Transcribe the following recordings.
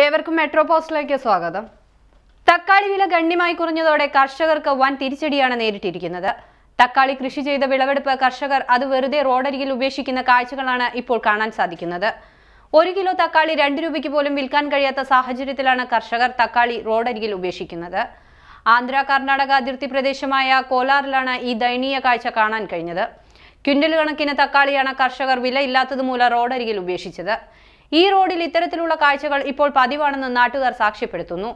ഏവർക്കും മെട്രോ പോസ്റ്റിലേക്ക് സ്വാഗതം തക്കാളി വില ഗണ്യമായി കുറഞ്ഞതോടെ കർഷകർക്ക് വൻ തിരിച്ചടിയാണ് നേരിട്ടിരിക്കുന്നത് തക്കാളി കൃഷി ചെയ്ത വിളവെടുപ്പ് കർഷകർ അത് വെറുതെ റോഡരികിൽ ഉപേക്ഷിക്കുന്ന കാഴ്ചകളാണ് ഇപ്പോൾ കാണാൻ സാധിക്കുന്നത് ഒരു കിലോ തക്കാളി രണ്ട് രൂപയ്ക്ക് പോലും വിൽക്കാൻ കഴിയാത്ത സാഹചര്യത്തിലാണ് കർഷകർ തക്കാളി റോഡരികിൽ ഉപേക്ഷിക്കുന്നത് ആന്ധ്ര കർണാടക അതിർത്തി പ്രദേശമായ കോലാറിലാണ് ഈ ദയനീയ കാഴ്ച കാണാൻ കഴിഞ്ഞത് ക്വിൻ്റൽ കണക്കിന് തക്കാളിയാണ് കർഷകർ വിലയില്ലാത്തതുമൂലം റോഡരികിൽ ഉപേക്ഷിച്ചത് ഈ റോഡിൽ ഇത്തരത്തിലുള്ള കാഴ്ചകൾ ഇപ്പോൾ പതിവാണെന്ന് നാട്ടുകാർ സാക്ഷ്യപ്പെടുത്തുന്നു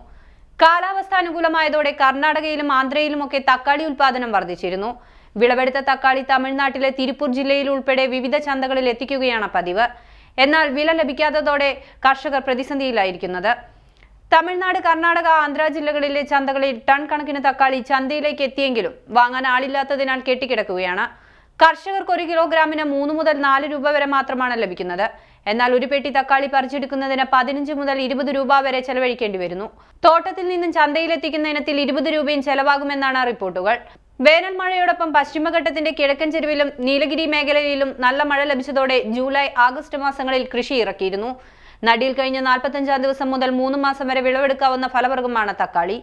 കാലാവസ്ഥ അനുകൂലമായതോടെ കർണാടകയിലും ആന്ധ്രയിലുമൊക്കെ തക്കാളി ഉൽപാദനം വർദ്ധിച്ചിരുന്നു വിളവെടുത്ത തക്കാളി തമിഴ്നാട്ടിലെ തിരുപ്പൂർ ജില്ലയിൽ ഉൾപ്പെടെ വിവിധ ചന്തകളിൽ എത്തിക്കുകയാണ് പതിവ് എന്നാൽ വില ലഭിക്കാത്തതോടെ കർഷകർ പ്രതിസന്ധിയിലായിരിക്കുന്നത് തമിഴ്നാട് കർണാടക ആന്ധ്ര ജില്ലകളിലെ ചന്തകളിൽ ടൺ കണക്കിന് തക്കാളി ചന്തയിലേക്ക് എത്തിയെങ്കിലും വാങ്ങാൻ ആളില്ലാത്തതിനാൽ കെട്ടിക്കിടക്കുകയാണ് കർഷകർക്ക് ഒരു കിലോഗ്രാമിന് മൂന്ന് മുതൽ നാല് രൂപ വരെ മാത്രമാണ് ലഭിക്കുന്നത് എന്നാൽ ഒരു പെട്ടി തക്കാളി പറിച്ചെടുക്കുന്നതിന് പതിനഞ്ച് മുതൽ ഇരുപത് രൂപ വരെ ചെലവഴിക്കേണ്ടി വരുന്നു തോട്ടത്തിൽ നിന്നും ചന്തയിലെത്തിക്കുന്ന ഇനത്തിൽ ഇരുപത് രൂപയും ചെലവാകുമെന്നാണ് റിപ്പോർട്ടുകൾ വേനൽ മഴയോടൊപ്പം പശ്ചിമഘട്ടത്തിന്റെ കിഴക്കൻ ചെരുവിലും നീലഗിരി മേഖലയിലും നല്ല മഴ ലഭിച്ചതോടെ ജൂലൈ ആഗസ്റ്റ് മാസങ്ങളിൽ കൃഷി ഇറക്കിയിരുന്നു നടിയിൽ കഴിഞ്ഞ നാൽപ്പത്തഞ്ചാം ദിവസം മുതൽ മൂന്ന് മാസം വരെ വിളവെടുക്കാവുന്ന ഫലവർഗമാണ് തക്കാളി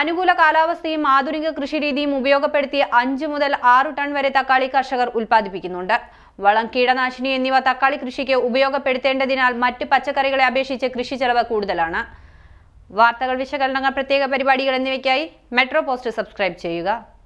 അനുകൂല കാലാവസ്ഥയും ആധുനിക കൃഷിരീതിയും ഉപയോഗപ്പെടുത്തി അഞ്ചു മുതൽ ആറ് ടൺ വരെ തക്കാളി കർഷകർ ഉൽപ്പാദിപ്പിക്കുന്നുണ്ട് വളം കീടനാശിനി എന്നിവ തക്കാളി കൃഷിക്ക് ഉപയോഗപ്പെടുത്തേണ്ടതിനാൽ മറ്റ് പച്ചക്കറികളെ അപേക്ഷിച്ച് കൃഷി ചെലവ് കൂടുതലാണ് വാർത്തകൾ വിശകലനങ്ങൾ പ്രത്യേക പരിപാടികൾ എന്നിവയ്ക്കായി മെട്രോ പോസ്റ്റ് സബ്സ്ക്രൈബ് ചെയ്യുക